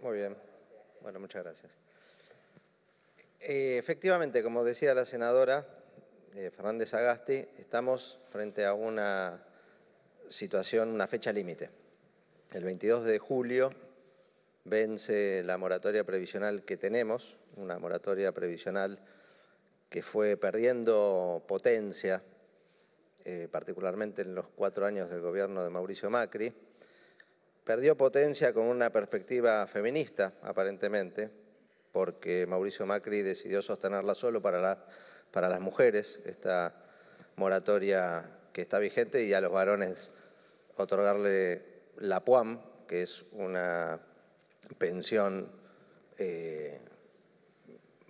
Muy bien. Bueno, muchas gracias. Eh, efectivamente, como decía la senadora eh, Fernández Agasti, estamos frente a una situación, una fecha límite. El 22 de julio vence la moratoria previsional que tenemos, una moratoria previsional que fue perdiendo potencia, eh, particularmente en los cuatro años del gobierno de Mauricio Macri, perdió potencia con una perspectiva feminista, aparentemente, porque Mauricio Macri decidió sostenerla solo para, las mujeres, esta moratoria que está vigente, y a los varones otorgarle la PUAM, que es una pensión eh,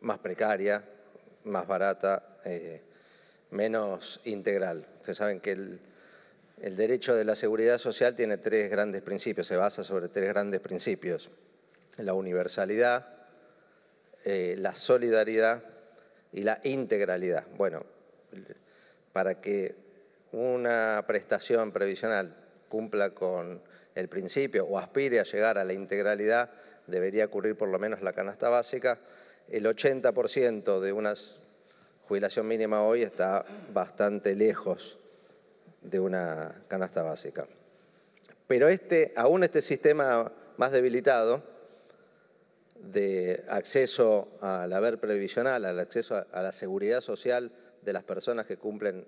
más precaria, más barata, eh, menos integral. saben que el el derecho de la seguridad social tiene tres grandes principios, se basa sobre tres grandes principios. La universalidad, eh, la solidaridad y la integralidad. Bueno, para que una prestación previsional cumpla con el principio o aspire a llegar a la integralidad, debería cubrir por lo menos la canasta básica. El 80% de una jubilación mínima hoy está bastante lejos de una canasta básica. Pero este, aún este sistema más debilitado de acceso al haber previsional, al acceso a la seguridad social de las personas que cumplen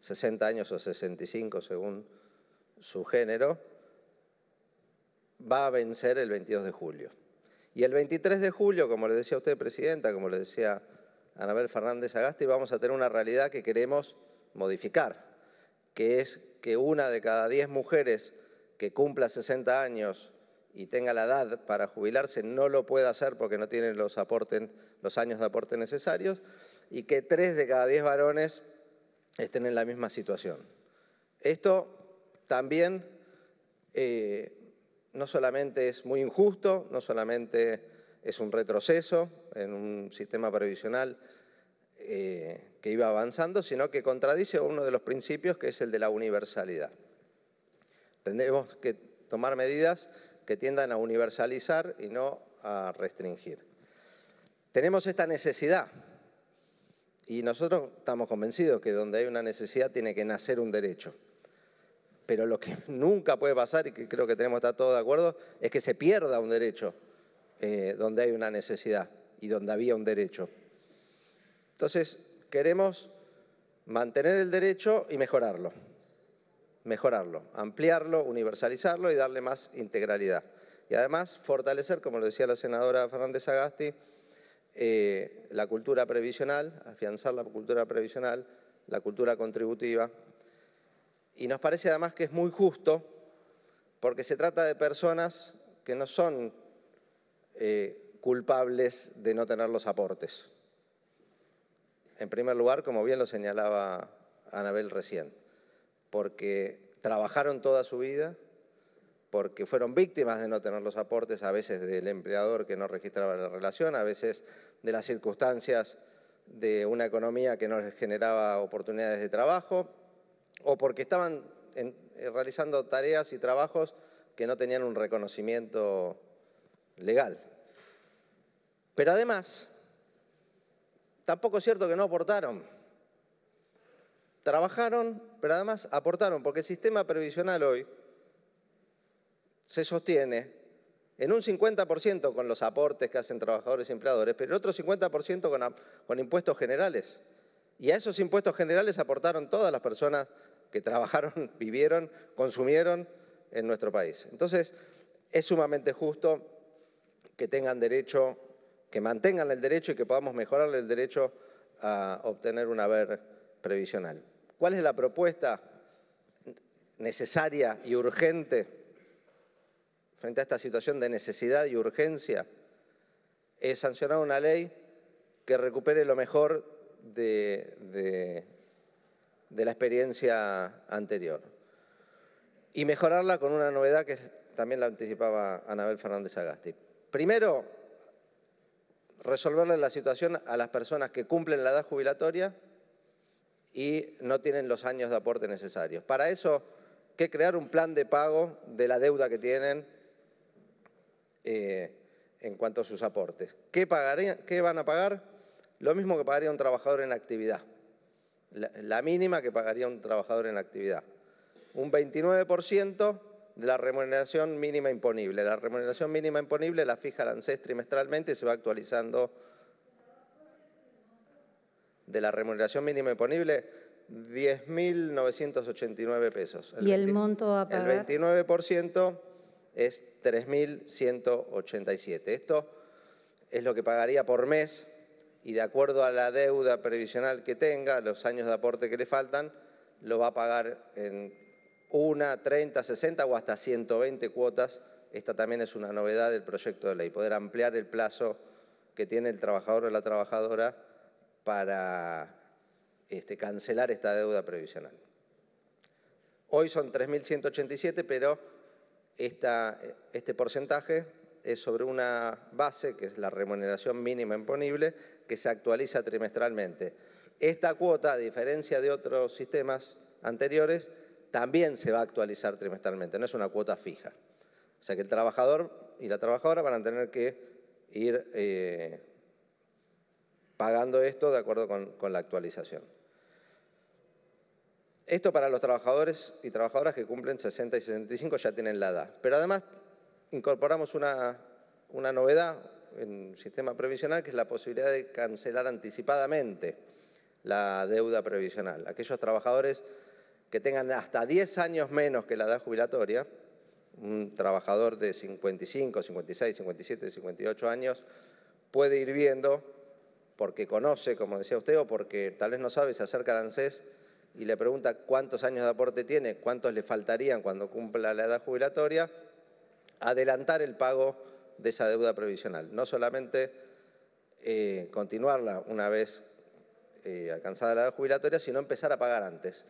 60 años o 65 según su género, va a vencer el 22 de julio. Y el 23 de julio, como le decía usted, Presidenta, como le decía Anabel Fernández Agasti, vamos a tener una realidad que queremos modificar que es que una de cada diez mujeres que cumpla 60 años y tenga la edad para jubilarse no lo pueda hacer porque no tiene los, los años de aporte necesarios y que tres de cada diez varones estén en la misma situación. Esto también eh, no solamente es muy injusto, no solamente es un retroceso en un sistema previsional eh, que iba avanzando, sino que contradice uno de los principios que es el de la universalidad. Tenemos que tomar medidas que tiendan a universalizar y no a restringir. Tenemos esta necesidad y nosotros estamos convencidos que donde hay una necesidad tiene que nacer un derecho. Pero lo que nunca puede pasar, y creo que tenemos estar todos de acuerdo, es que se pierda un derecho eh, donde hay una necesidad y donde había un derecho. Entonces, queremos mantener el derecho y mejorarlo. Mejorarlo, ampliarlo, universalizarlo y darle más integralidad. Y además fortalecer, como lo decía la senadora Fernández Agasti, eh, la cultura previsional, afianzar la cultura previsional, la cultura contributiva. Y nos parece además que es muy justo porque se trata de personas que no son eh, culpables de no tener los aportes en primer lugar, como bien lo señalaba Anabel recién, porque trabajaron toda su vida, porque fueron víctimas de no tener los aportes, a veces del empleador que no registraba la relación, a veces de las circunstancias de una economía que no les generaba oportunidades de trabajo, o porque estaban eh, realizando tareas y trabajos que no tenían un reconocimiento legal. Pero además, Tampoco es cierto que no aportaron. Trabajaron, pero además aportaron, porque el sistema previsional hoy se sostiene en un 50% con los aportes que hacen trabajadores y empleadores, pero el otro 50% con, con impuestos generales. Y a esos impuestos generales aportaron todas las personas que trabajaron, vivieron, consumieron en nuestro país. Entonces, es sumamente justo que tengan derecho que mantengan el derecho y que podamos mejorarle el derecho a obtener un haber previsional. ¿Cuál es la propuesta necesaria y urgente frente a esta situación de necesidad y urgencia? Es sancionar una ley que recupere lo mejor de, de la experiencia anterior y mejorarla con una novedad que también la anticipaba Anabel Fernández Agasti. Primero, resolverle la situación a las personas que cumplen la edad jubilatoria y no tienen los años de aporte necesarios. Para eso, que crear un plan de pago de la deuda que tienen eh, en cuanto a sus aportes. ¿Qué, van a pagar? Lo mismo que pagaría un trabajador en actividad, la, la mínima que pagaría un trabajador en actividad. Un 29% de la remuneración mínima imponible. La remuneración mínima imponible la fija el ANSES trimestralmente y se va actualizando de la remuneración mínima imponible 10.989 pesos. ¿Y el monto a pagar? El 29% es 3.187. Esto es lo que pagaría por mes y de acuerdo a la deuda previsional que tenga, los años de aporte que le faltan, lo va a pagar en una, 30, 60 o hasta 120 cuotas. Esta también es una novedad del proyecto de ley, poder ampliar el plazo que tiene el trabajador o la trabajadora para este, cancelar esta deuda previsional. Hoy son 3.187, pero este porcentaje es sobre una base, que es la remuneración mínima imponible, que se actualiza trimestralmente. Esta cuota, a diferencia de otros sistemas anteriores, también se va a actualizar trimestralmente, no es una cuota fija. O sea que el trabajador y la trabajadora van a tener que ir eh, pagando esto de acuerdo con, la actualización. Esto para los trabajadores y trabajadoras que cumplen 60 y 65 ya tienen la edad. Pero además incorporamos una, una novedad en el sistema previsional que es la posibilidad de cancelar anticipadamente la deuda previsional. Aquellos trabajadores que tengan hasta 10 años menos que la edad jubilatoria, un trabajador de 55, 56, 57, 58 años puede ir viendo, porque conoce, como decía usted, o porque tal vez no sabe, se acerca al ANSES y le pregunta cuántos años de aporte tiene, cuántos le faltarían cuando cumpla la edad jubilatoria, adelantar el pago de esa deuda provisional, No solamente eh, continuarla una vez eh, alcanzada la edad jubilatoria, sino empezar a pagar antes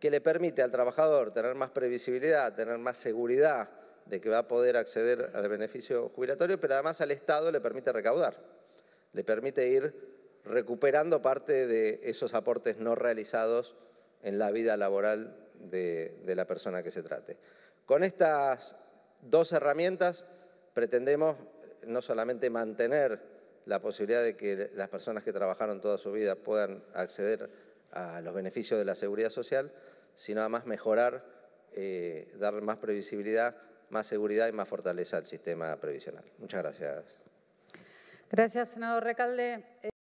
que le permite al trabajador tener más previsibilidad, tener más seguridad de que va a poder acceder al beneficio jubilatorio, pero además al Estado le permite recaudar, le permite ir recuperando parte de esos aportes no realizados en la vida laboral de, la persona que se trate. Con estas dos herramientas pretendemos no solamente mantener la posibilidad de que las personas que trabajaron toda su vida puedan acceder a los beneficios de la seguridad social, sino además mejorar, eh, dar más previsibilidad, más seguridad y más fortaleza al sistema previsional. Muchas gracias. Gracias, senador Recalde.